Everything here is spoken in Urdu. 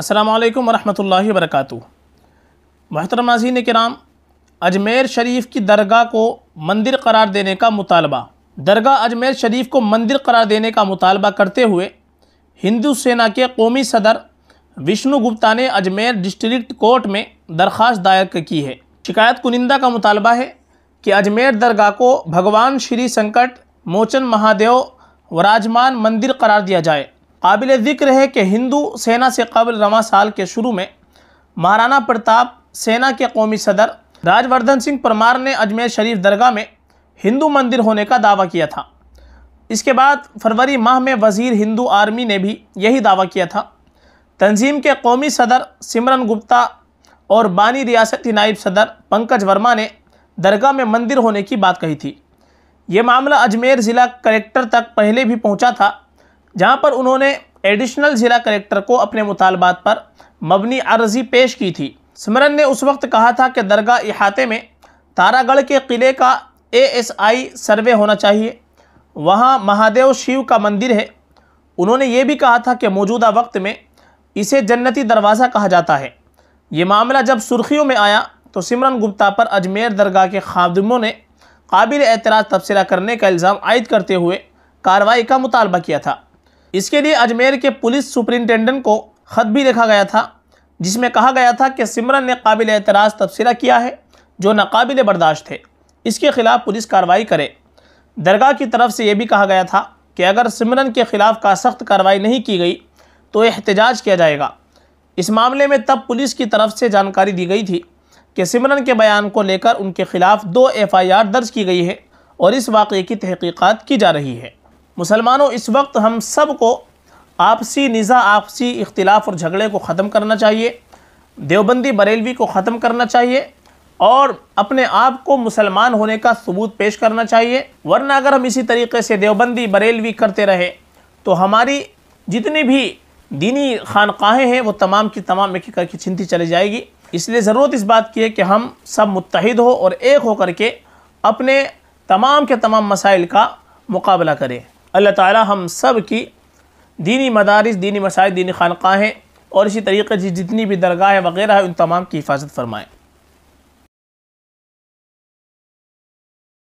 السلام علیکم ورحمۃ اللہ وبرکاتہ محترم ناظرین کرام اجمیر شریف کی درگاہ کو مندر قرار دینے کا مطالبہ درگاہ اجمیر شریف کو مندر قرار دینے کا مطالبہ کرتے ہوئے ہندو سینا کے قومی صدر وشنو گپتا نے اجمیر ڈسٹرکٹ کورٹ میں درخواست دائر کی ہے شکایت کنندہ کا مطالبہ ہے کہ اجمیر درگاہ کو بھگوان شری سنکٹ موچن مہادیو وراجمان مندر قرار دیا جائے قابل ذکر ہے کہ ہندو سینا سے قبل رواں سال کے شروع میں مہارانا پرتاپ سینا کے قومی صدر راج وردن سنگھ پرمار نے اجمیر شریف درگاہ میں ہندو مندر ہونے کا دعویٰ کیا تھا اس کے بعد فروری ماہ میں وزیر ہندو آرمی نے بھی یہی دعویٰ کیا تھا تنظیم کے قومی صدر سمرن گپتا اور بانی ریاستی نائب صدر پنکج ورما نے درگاہ میں مندر ہونے کی بات کہی تھی یہ معاملہ اجمیر ضلع کلیکٹر تک پہلے بھی پہنچا تھا جہاں پر انہوں نے ایڈیشنل ضلع کریکٹر کو اپنے مطالبات پر مبنی عرضی پیش کی تھی سمرن نے اس وقت کہا تھا کہ درگاہ احاطے میں تارا گڑھ کے قلعے کا اے ایس آئی سروے ہونا چاہیے وہاں مہادیو شیو کا مندر ہے انہوں نے یہ بھی کہا تھا کہ موجودہ وقت میں اسے جنتی دروازہ کہا جاتا ہے یہ معاملہ جب سرخیوں میں آیا تو سمرن گپتا پر اجمیر درگاہ کے خادموں نے قابل اعتراض تبصرہ کرنے کا الزام عائد کرتے ہوئے کارروائی کا مطالبہ کیا تھا اس کے لیے اجمیر کے پولیس سپرنٹنڈنٹ کو خط بھی دیکھا گیا تھا جس میں کہا گیا تھا کہ سمرن نے قابل اعتراض تبصرہ کیا ہے جو ناقابل برداشت ہے اس کے خلاف پولیس کارروائی کرے درگاہ کی طرف سے یہ بھی کہا گیا تھا کہ اگر سمرن کے خلاف کا سخت کارروائی نہیں کی گئی تو احتجاج کیا جائے گا اس معاملے میں تب پولیس کی طرف سے جانکاری دی گئی تھی کہ سمرن کے بیان کو لے کر ان کے خلاف دو ایف آئی آر درج کی گئی ہے اور اس واقعے کی تحقیقات کی جا رہی ہے مسلمانوں اس وقت ہم سب کو آپسی نزا آپسی اختلاف اور جھگڑے کو ختم کرنا چاہیے دیوبندی بریلوی کو ختم کرنا چاہیے اور اپنے آپ کو مسلمان ہونے کا ثبوت پیش کرنا چاہیے ورنہ اگر ہم اسی طریقے سے دیوبندی بریلوی کرتے رہے تو ہماری جتنی بھی دینی خانقاہیں ہیں وہ تمام کی تمام ایک چھنتی چلی جائے گی اس لیے ضرورت اس بات کی ہے کہ ہم سب متحد ہو اور ایک ہو کر کے اپنے تمام کے تمام مسائل کا مقابلہ کریں اللہ تعالی ہم سب کی دینی مدارس دینی مسائل دینی خانقاہیں اور اسی طریقے سے جتنی بھی درگاہیں وغیرہ ہیں ان تمام کی حفاظت فرمائیں